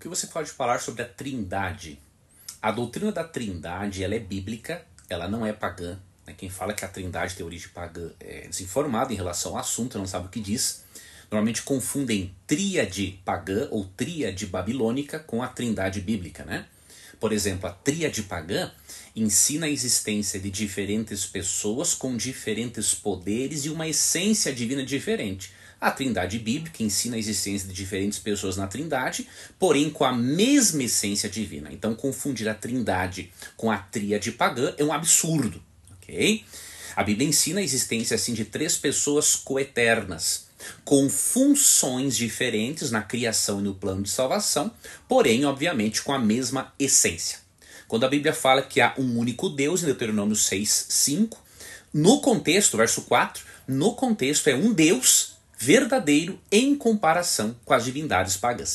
O que você pode falar sobre a Trindade? A doutrina da Trindade ela é bíblica, ela não é pagã. Né? Quem fala que a Trindade tem origem pagã é desinformado em relação ao assunto, não sabe o que diz. Normalmente confundem tríade pagã ou tríade babilônica com a Trindade bíblica, né? Por exemplo, a tríade pagã ensina a existência de diferentes pessoas com diferentes poderes e uma essência divina diferente. A Trindade Bíblica ensina a existência de diferentes pessoas na Trindade, porém com a mesma essência divina. Então, confundir a Trindade com a Tríade pagã é um absurdo, ok? A Bíblia ensina a existência assim de três pessoas coeternas com funções diferentes na criação e no plano de salvação, porém, obviamente, com a mesma essência. Quando a Bíblia fala que há um único Deus, em Deuteronômio 6, 5, no contexto, verso 4, no contexto é um Deus verdadeiro em comparação com as divindades pagas.